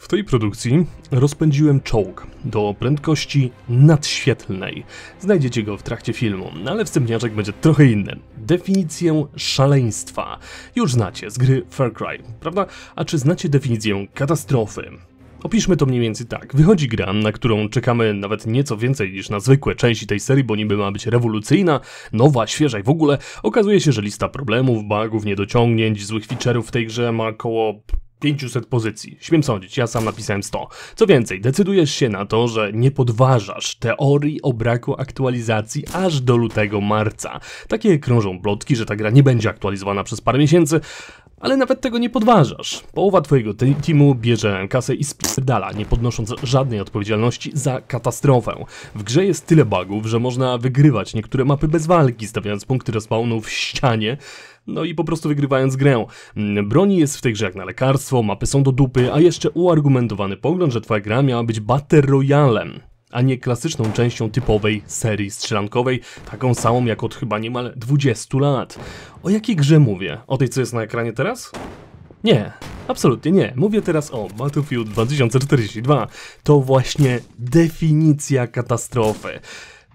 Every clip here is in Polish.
W tej produkcji rozpędziłem czołg do prędkości nadświetlnej. Znajdziecie go w trakcie filmu, no ale wstępniaczek będzie trochę inny. Definicję szaleństwa już znacie z gry Far Cry, prawda? A czy znacie definicję katastrofy? Opiszmy to mniej więcej tak. Wychodzi gra, na którą czekamy nawet nieco więcej niż na zwykłe części tej serii, bo niby ma być rewolucyjna, nowa, świeża i w ogóle. Okazuje się, że lista problemów, bugów, niedociągnięć, złych featureów w tej grze ma około 500 pozycji. Śmiem sądzić, ja sam napisałem 100. Co więcej, decydujesz się na to, że nie podważasz teorii o braku aktualizacji aż do lutego-marca. Takie krążą plotki, że ta gra nie będzie aktualizowana przez parę miesięcy, ale nawet tego nie podważasz. Połowa twojego teamu bierze kasę i spierdala, nie podnosząc żadnej odpowiedzialności za katastrofę. W grze jest tyle bugów, że można wygrywać niektóre mapy bez walki, stawiając punkty respawnu w ścianie, no i po prostu wygrywając grę. Mm, broni jest w tej grze jak na lekarstwo, mapy są do dupy, a jeszcze uargumentowany pogląd, że twoja gra miała być battle royalem a nie klasyczną częścią typowej serii strzelankowej, taką samą jak od chyba niemal 20 lat. O jakiej grze mówię? O tej, co jest na ekranie teraz? Nie, absolutnie nie. Mówię teraz o Battlefield 2042. To właśnie definicja katastrofy.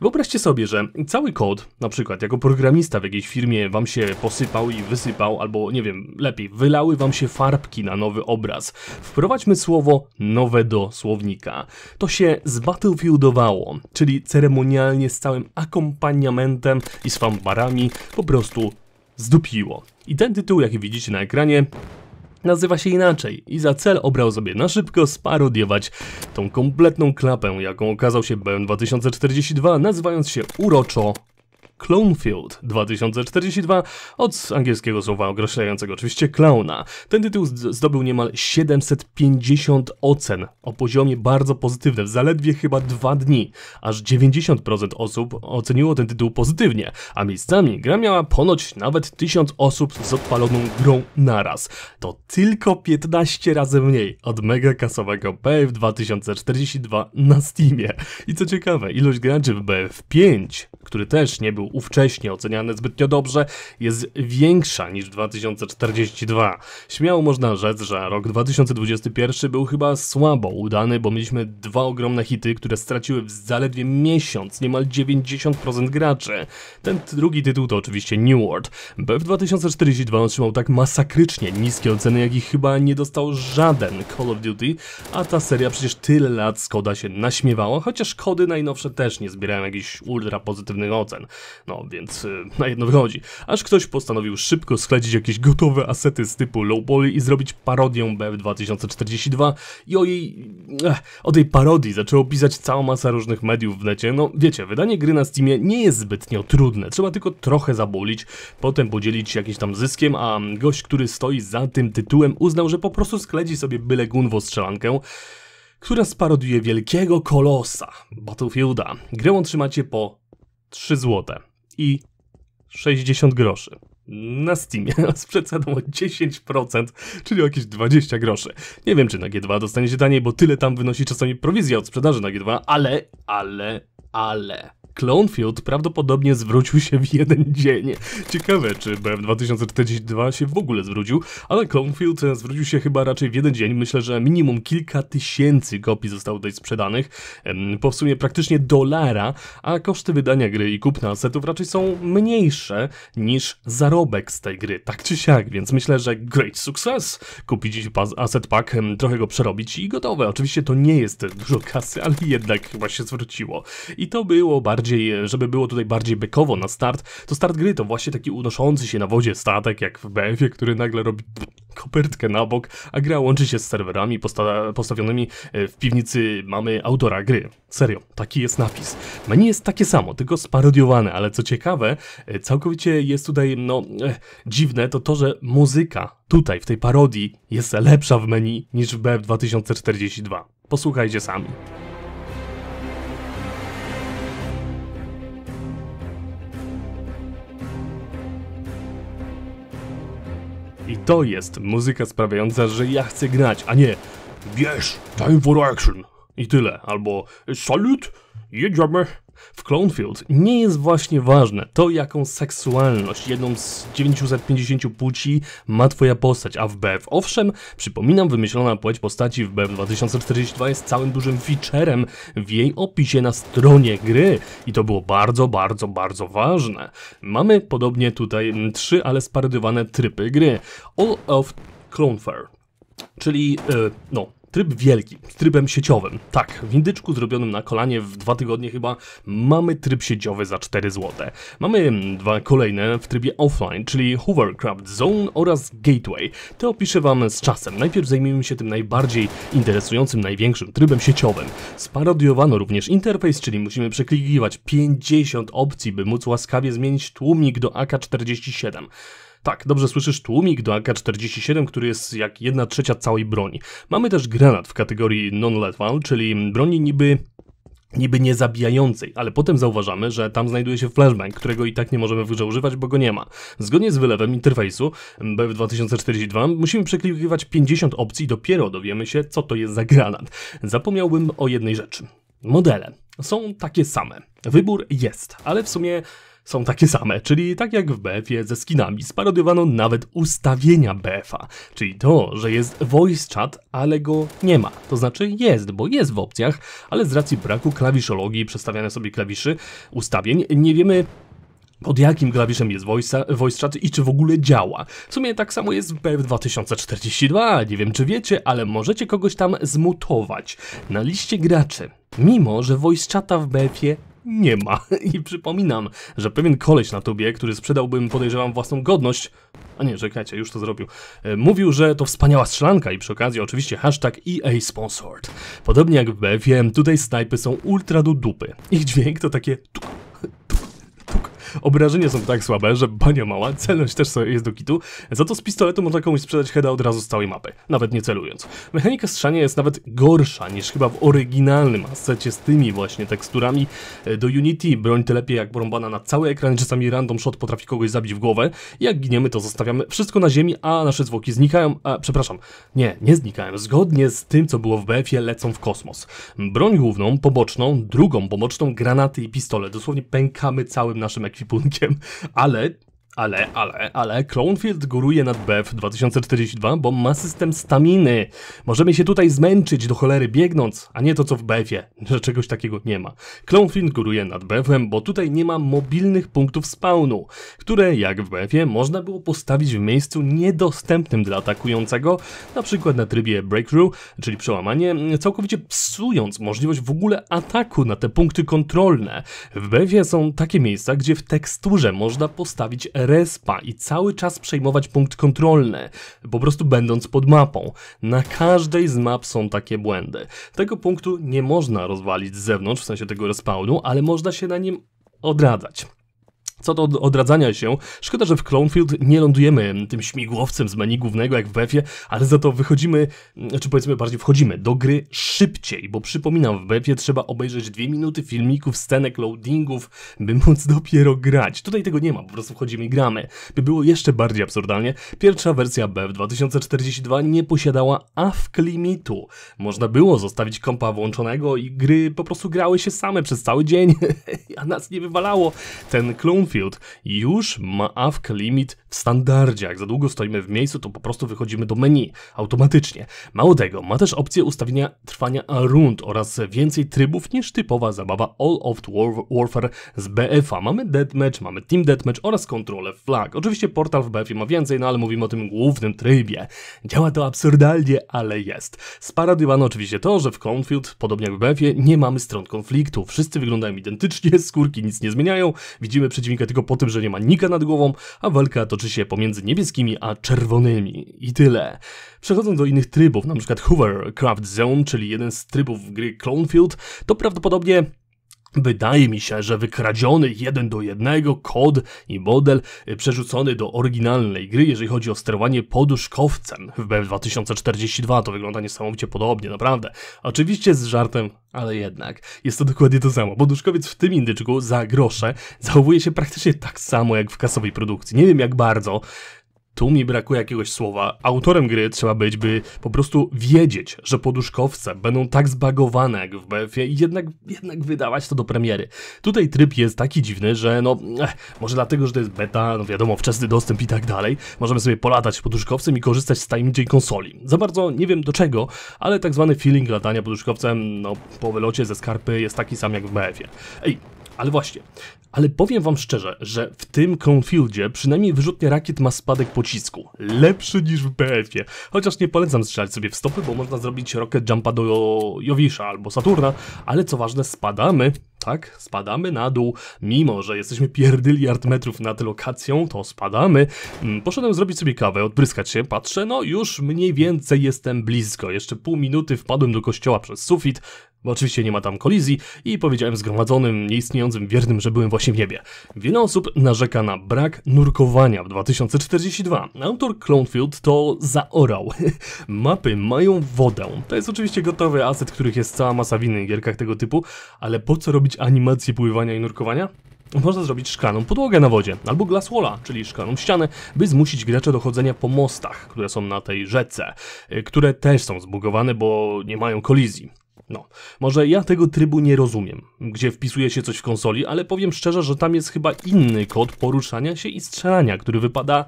Wyobraźcie sobie, że cały kod, na przykład jako programista w jakiejś firmie wam się posypał i wysypał, albo nie wiem, lepiej, wylały wam się farbki na nowy obraz. Wprowadźmy słowo nowe do słownika. To się zbattlefieldowało, czyli ceremonialnie z całym akompaniamentem i z fanbarami po prostu zdupiło. I ten tytuł, jaki widzicie na ekranie, nazywa się inaczej i za cel obrał sobie na szybko sparodiować tą kompletną klapę, jaką okazał się BM 2042, nazywając się uroczo Clownfield 2042 od angielskiego słowa określającego oczywiście klauna. Ten tytuł zdobył niemal 750 ocen o poziomie bardzo pozytywnym, zaledwie chyba dwa dni. Aż 90% osób oceniło ten tytuł pozytywnie, a miejscami gra miała ponoć nawet 1000 osób z odpaloną grą naraz. To tylko 15 razy mniej od mega kasowego BF 2042 na Steamie. I co ciekawe, ilość graczy w BF5, który też nie był ówcześnie oceniane zbytnio dobrze, jest większa niż 2042. Śmiało można rzec, że rok 2021 był chyba słabo udany, bo mieliśmy dwa ogromne hity, które straciły w zaledwie miesiąc niemal 90% graczy. Ten drugi tytuł to oczywiście New World. w 2042 otrzymał tak masakrycznie niskie oceny, jakich chyba nie dostał żaden Call of Duty, a ta seria przecież tyle lat Skoda się naśmiewała, chociaż kody najnowsze też nie zbierają jakichś ultra pozytywnych ocen. No więc y, na jedno wychodzi. Aż ktoś postanowił szybko schledzić jakieś gotowe asety z typu low poly i zrobić parodię BF 2042 i o jej... Ech, o tej parodii zaczęło pisać cała masa różnych mediów w necie. No wiecie, wydanie gry na Steamie nie jest zbytnio trudne, trzeba tylko trochę zabolić, potem podzielić się jakimś tam zyskiem, a gość, który stoi za tym tytułem uznał, że po prostu skledzi sobie byle gunwo strzelankę, która sparoduje wielkiego kolosa Battlefielda. Grę otrzymacie po 3 zł i 60 groszy na Steamie z przeceną o 10%, czyli o jakieś 20 groszy. Nie wiem, czy na G2 dostaniecie taniej, bo tyle tam wynosi czasami prowizja od sprzedaży na G2, ale, ale, ale Clonefield prawdopodobnie zwrócił się w jeden dzień. Ciekawe, czy BF2042 się w ogóle zwrócił, ale Clonefield e, zwrócił się chyba raczej w jeden dzień. Myślę, że minimum kilka tysięcy kopii zostało tutaj sprzedanych, po w sumie praktycznie dolara, a koszty wydania gry i kupna asetów raczej są mniejsze niż zarobek z tej gry, tak czy siak, więc myślę, że great success. Kupić asset pack, trochę go przerobić i gotowe. Oczywiście to nie jest dużo kasy, ale jednak chyba się zwróciło. I to było bardzo bardziej, żeby było tutaj bardziej bekowo na start, to start gry to właśnie taki unoszący się na wodzie statek, jak w BF-ie, który nagle robi kopertkę na bok, a gra łączy się z serwerami posta postawionymi e, w piwnicy mamy autora gry. Serio, taki jest napis. Menu jest takie samo, tylko sparodiowane, ale co ciekawe, e, całkowicie jest tutaj, no, e, dziwne to to, że muzyka tutaj, w tej parodii, jest lepsza w menu niż w BF 2042. Posłuchajcie sami. I to jest muzyka sprawiająca, że ja chcę grać, a nie Wiesz, time for action! I tyle. Albo salut, jedziemy w Clonefield nie jest właśnie ważne to, jaką seksualność, jedną z 950 płci ma twoja postać, a w BF owszem, przypominam, wymyślona płeć postaci w BF 2042 jest całym dużym featurem w jej opisie na stronie gry i to było bardzo, bardzo, bardzo ważne. Mamy podobnie tutaj mm, trzy, ale spardywane trypy gry. All of Clonefair. czyli, e, no, Tryb wielki, trybem sieciowym. Tak, w indyczku zrobionym na kolanie w dwa tygodnie chyba mamy tryb sieciowy za 4 zł. Mamy dwa kolejne w trybie offline, czyli Hovercraft Zone oraz Gateway. Te opiszę Wam z czasem. Najpierw zajmiemy się tym najbardziej interesującym, największym trybem sieciowym. Sparodiowano również interfejs, czyli musimy przeklikiwać 50 opcji, by móc łaskawie zmienić tłumik do AK-47. Tak, dobrze słyszysz tłumik do AK-47, który jest jak 1 trzecia całej broni. Mamy też granat w kategorii non-lethal, czyli broni niby niby nie zabijającej, ale potem zauważamy, że tam znajduje się flashbang, którego i tak nie możemy w używać, bo go nie ma. Zgodnie z wylewem interfejsu BF2042 musimy przeklikiwać 50 opcji dopiero dowiemy się, co to jest za granat. Zapomniałbym o jednej rzeczy. Modele są takie same. Wybór jest, ale w sumie są takie same, czyli tak jak w BF-ie ze skinami sparodiowano nawet ustawienia BF-a, czyli to, że jest voice chat, ale go nie ma. To znaczy jest, bo jest w opcjach, ale z racji braku klawiszologii, przestawiania sobie klawiszy, ustawień, nie wiemy pod jakim klawiszem jest voice, voice chat i czy w ogóle działa. W sumie tak samo jest w BF 2042, nie wiem czy wiecie, ale możecie kogoś tam zmutować na liście graczy. Mimo, że voice chata w BF-ie nie ma. I przypominam, że pewien koleś na tubie, który sprzedałbym, podejrzewam, własną godność... A nie, czekajcie, już to zrobił. E, mówił, że to wspaniała strzelanka i przy okazji oczywiście hashtag EA Sponsored. Podobnie jak w B, wiem, tutaj snajpy są ultra do dupy. Ich dźwięk to takie... Tuk, tuk, Obrażenia są tak słabe, że bania mała, celność też jest do kitu, za to z pistoletu można komuś sprzedać heada od razu z całej mapy, nawet nie celując. Mechanika strzania jest nawet gorsza niż chyba w oryginalnym asecie z tymi właśnie teksturami. E, do Unity broń lepiej jak brąbana na cały ekran, czasami random shot potrafi kogoś zabić w głowę. Jak giniemy to zostawiamy wszystko na ziemi, a nasze zwłoki znikają, a przepraszam, nie, nie znikają, zgodnie z tym co było w BF-ie lecą w kosmos. Broń główną, poboczną, drugą poboczną, granaty i pistole, dosłownie pękamy całym naszym ekwipunkiem ekwipunkiem, ale ale, ale, ale Clownfield góruje nad BF 2042, bo ma system staminy. Możemy się tutaj zmęczyć do cholery biegnąc, a nie to co w BF-ie, że czegoś takiego nie ma. Clownfield góruje nad BF-em, bo tutaj nie ma mobilnych punktów spawnu, które jak w BF-ie można było postawić w miejscu niedostępnym dla atakującego, na przykład na trybie breakthrough, czyli przełamanie, całkowicie psując możliwość w ogóle ataku na te punkty kontrolne. W BF-ie są takie miejsca, gdzie w teksturze można postawić respa i cały czas przejmować punkt kontrolny, po prostu będąc pod mapą. Na każdej z map są takie błędy. Tego punktu nie można rozwalić z zewnątrz, w sensie tego respawnu, ale można się na nim odradzać. Co do odradzania się, szkoda, że w Clownfield nie lądujemy tym śmigłowcem z menu głównego jak w Befie, ale za to wychodzimy, mm, czy powiedzmy bardziej wchodzimy do gry szybciej, bo przypominam, w Befie trzeba obejrzeć dwie minuty filmików, scenek, loadingów, by móc dopiero grać. Tutaj tego nie ma, po prostu wchodzimy i gramy. By było jeszcze bardziej absurdalnie, pierwsza wersja BF 2042 nie posiadała AFK limitu. Można było zostawić kompa włączonego i gry po prostu grały się same przez cały dzień, a nas nie wywalało. Ten Clownfield Battlefield już ma AFK limit standardzie. Jak za długo stoimy w miejscu, to po prostu wychodzimy do menu automatycznie. Mało tego, ma też opcję ustawienia trwania rund oraz więcej trybów niż typowa zabawa All of War Warfare z bf Mamy Deathmatch, mamy Team Deathmatch oraz kontrolę flag. Oczywiście portal w BF ma więcej, no ale mówimy o tym głównym trybie. Działa to absurdalnie, ale jest. Sparadywano oczywiście to, że w Conflict, podobnie jak w bf nie mamy stron konfliktu. Wszyscy wyglądają identycznie, skórki nic nie zmieniają, widzimy przeciwnika tylko po tym, że nie ma nika nad głową, a walka toczy toczy się pomiędzy niebieskimi a czerwonymi i tyle. Przechodząc do innych trybów, np. Craft Zone, czyli jeden z trybów gry Clonefield, to prawdopodobnie Wydaje mi się, że wykradziony jeden do jednego kod i model y, przerzucony do oryginalnej gry, jeżeli chodzi o sterowanie poduszkowcem w b 2042 to wygląda niesamowicie podobnie, naprawdę. Oczywiście z żartem, ale jednak. Jest to dokładnie to samo. Poduszkowiec w tym indyczku za grosze zachowuje się praktycznie tak samo jak w kasowej produkcji. Nie wiem jak bardzo tu mi brakuje jakiegoś słowa. Autorem gry trzeba być, by po prostu wiedzieć, że poduszkowce będą tak zbagowane jak w BF-ie i jednak, jednak wydawać to do premiery. Tutaj tryb jest taki dziwny, że no, eh, może dlatego, że to jest beta, no wiadomo, wczesny dostęp i tak dalej, możemy sobie polatać poduszkowcem i korzystać z tajemniczej konsoli. Za bardzo nie wiem do czego, ale tak zwany feeling latania poduszkowcem, no, po wylocie ze skarpy jest taki sam jak w BF-ie. Ej, ale właśnie, ale powiem wam szczerze, że w tym Confieldzie przynajmniej wyrzutnia rakiet ma spadek pocisku. Lepszy niż w BF-ie. Chociaż nie polecam strzelać sobie w stopy, bo można zrobić rocket jumpa do Jowisza albo Saturna, ale co ważne, spadamy, tak? Spadamy na dół, mimo że jesteśmy pierdyliard metrów nad lokacją, to spadamy. Mm, poszedłem zrobić sobie kawę, odbryskać się, patrzę, no już mniej więcej jestem blisko. Jeszcze pół minuty wpadłem do kościoła przez sufit, bo oczywiście nie ma tam kolizji i powiedziałem zgromadzonym, nieistniejącym, wiernym, że byłem właśnie w niebie. Wiele osób narzeka na brak nurkowania w 2042. Autor Clonefield to zaorał. Mapy mają wodę. To jest oczywiście gotowy aset, których jest cała masa w innych gierkach tego typu, ale po co robić animacje pływania i nurkowania? Można zrobić szklaną podłogę na wodzie, albo glasswalla, czyli szklaną ścianę, by zmusić graczy do chodzenia po mostach, które są na tej rzece, y, które też są zbugowane, bo nie mają kolizji. No, może ja tego trybu nie rozumiem, gdzie wpisuje się coś w konsoli, ale powiem szczerze, że tam jest chyba inny kod poruszania się i strzelania, który wypada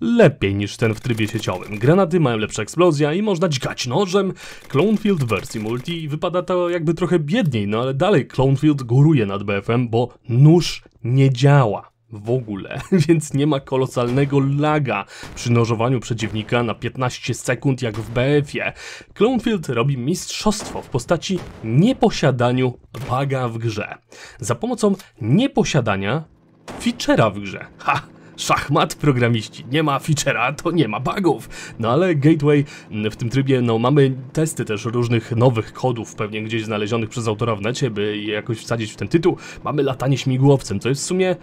lepiej niż ten w trybie sieciowym. Granaty mają lepsze eksplozja i można dźgać nożem. Clonefield wersji multi wypada to jakby trochę biedniej, no ale dalej Clonefield góruje nad BFM, bo nóż nie działa w ogóle, więc nie ma kolosalnego laga przy nożowaniu przeciwnika na 15 sekund jak w BF-ie. Clownfield robi mistrzostwo w postaci nieposiadaniu baga w grze. Za pomocą nieposiadania feature'a w grze. Ha! szachmat programiści. Nie ma feature'a, to nie ma bugów. No ale Gateway mm, w tym trybie, no mamy testy też różnych nowych kodów, pewnie gdzieś znalezionych przez autora w necie, by je jakoś wsadzić w ten tytuł. Mamy latanie śmigłowcem, co jest w sumie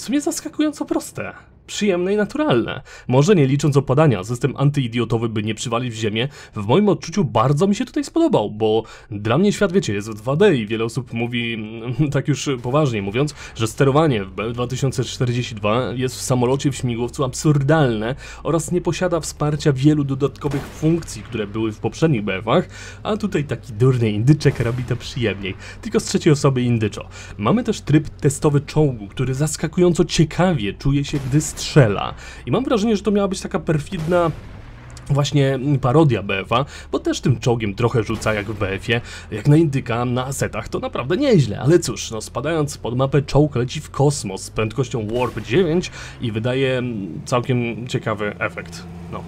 w sumie zaskakująco proste przyjemne i naturalne. Może nie licząc opadania, system antyidiotowy, by nie przywalić w ziemię, w moim odczuciu bardzo mi się tutaj spodobał, bo dla mnie świat, wiecie, jest w 2D i wiele osób mówi, mm, tak już poważnie mówiąc, że sterowanie w B2042 jest w samolocie w śmigłowcu absurdalne oraz nie posiada wsparcia wielu dodatkowych funkcji, które były w poprzednich BF-ach, a tutaj taki durny indyczek robi to przyjemniej, tylko z trzeciej osoby indyczo. Mamy też tryb testowy czołgu, który zaskakująco ciekawie czuje się, gdy strzela. I mam wrażenie, że to miała być taka perfidna właśnie parodia BFA, bo też tym czołgiem trochę rzuca jak w BF-ie, jak na indyka na setach to naprawdę nieźle, ale cóż, no spadając pod mapę czołg leci w kosmos z prędkością Warp 9 i wydaje mm, całkiem ciekawy efekt, no.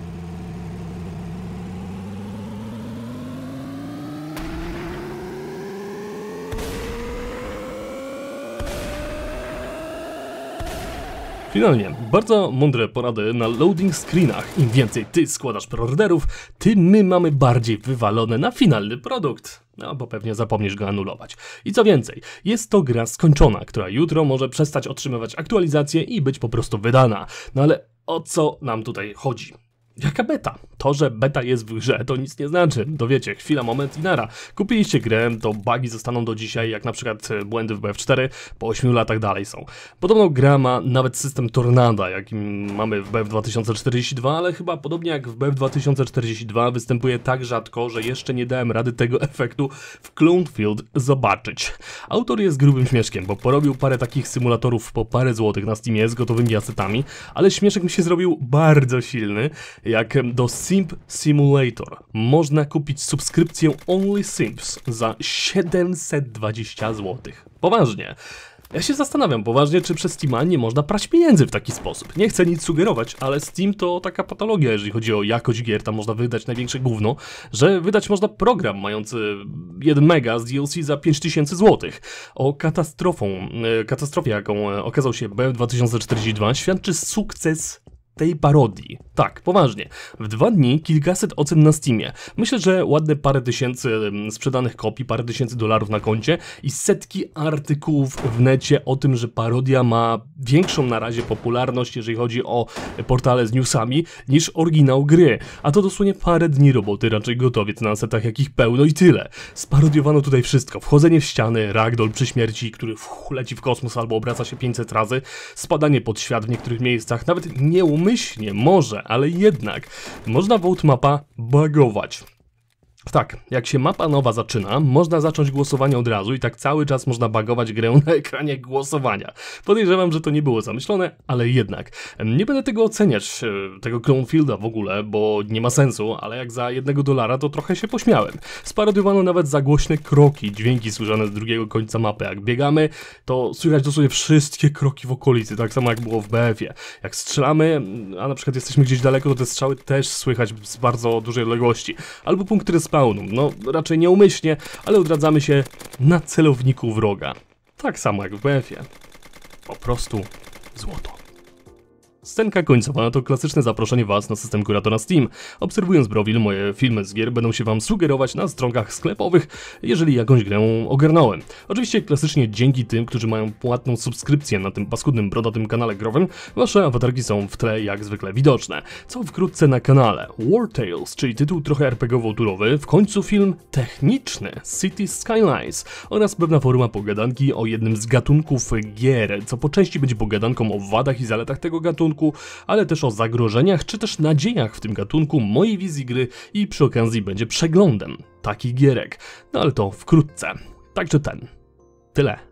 Finalnie, bardzo mądre porady na loading screenach. Im więcej ty składasz preorderów, tym my mamy bardziej wywalone na finalny produkt. No, bo pewnie zapomnisz go anulować. I co więcej, jest to gra skończona, która jutro może przestać otrzymywać aktualizacje i być po prostu wydana. No ale o co nam tutaj chodzi? Jaka beta? To, że beta jest w grze, to nic nie znaczy. Dowiecie, chwila, moment i nara. Kupiliście grę, to bugi zostaną do dzisiaj, jak na przykład e, błędy w BF4, po 8 latach dalej są. Podobno gra ma nawet system tornada, jaki mamy w BF2042, ale chyba podobnie jak w BF2042 występuje tak rzadko, że jeszcze nie dałem rady tego efektu w Clownfield zobaczyć. Autor jest grubym śmieszkiem, bo porobił parę takich symulatorów po parę złotych na Steamie z gotowymi asetami, ale śmieszek mi się zrobił bardzo silny, jak do Simp Simulator. Można kupić subskrypcję Only Sims za 720 zł. Poważnie. Ja się zastanawiam poważnie, czy przez Steam nie można prać pieniędzy w taki sposób. Nie chcę nic sugerować, ale Steam to taka patologia, jeżeli chodzi o jakość gier, tam można wydać największe gówno, że wydać można program mający 1 mega z DLC za 5000 zł. O katastrofą, e, katastrofie jaką e, okazał się b 2042 świadczy sukces tej parodii. Tak, poważnie. W dwa dni kilkaset ocen na Steamie. Myślę, że ładne parę tysięcy sprzedanych kopii, parę tysięcy dolarów na koncie i setki artykułów w necie o tym, że parodia ma większą na razie popularność, jeżeli chodzi o portale z newsami, niż oryginał gry. A to dosłownie parę dni roboty, raczej gotowiec na setach jakich pełno i tyle. Sparodiowano tutaj wszystko. Wchodzenie w ściany, ragdoll przy śmierci, który leci w kosmos albo obraca się 500 razy, spadanie pod świat w niektórych miejscach, nawet nie um umyślnie, może, ale jednak, można Vault Mapa bagować. Tak, jak się mapa nowa zaczyna, można zacząć głosowanie od razu i tak cały czas można bagować grę na ekranie głosowania. Podejrzewam, że to nie było zamyślone, ale jednak. Nie będę tego oceniać, e, tego Crownfielda w ogóle, bo nie ma sensu, ale jak za jednego dolara to trochę się pośmiałem. Sparodiowano nawet za głośne kroki, dźwięki słyszane z drugiego końca mapy. Jak biegamy, to słychać dosłownie wszystkie kroki w okolicy, tak samo jak było w BF-ie. Jak strzelamy, mm, a na przykład jesteśmy gdzieś daleko, to te strzały też słychać z bardzo dużej odległości. Albo punkty no, raczej nieumyślnie, ale odradzamy się na celowniku wroga. Tak samo jak w BF-ie. Po prostu złoto. Scenka końcowa to klasyczne zaproszenie Was na system kuratora Steam. Obserwując Browil, moje filmy z gier będą się Wam sugerować na stronkach sklepowych, jeżeli jakąś grę ogarnąłem. Oczywiście klasycznie dzięki tym, którzy mają płatną subskrypcję na tym paskudnym, brodatym kanale growym, Wasze awatarki są w tle jak zwykle widoczne. Co wkrótce na kanale War Tales, czyli tytuł trochę RPGowo-turowy, w końcu film techniczny City Skylines oraz pewna forma pogadanki o jednym z gatunków gier, co po części będzie pogadanką o wadach i zaletach tego gatunku, gatunku, ale też o zagrożeniach czy też nadziejach w tym gatunku mojej wizji gry i przy okazji będzie przeglądem takich gierek. No ale to wkrótce. Także ten. Tyle.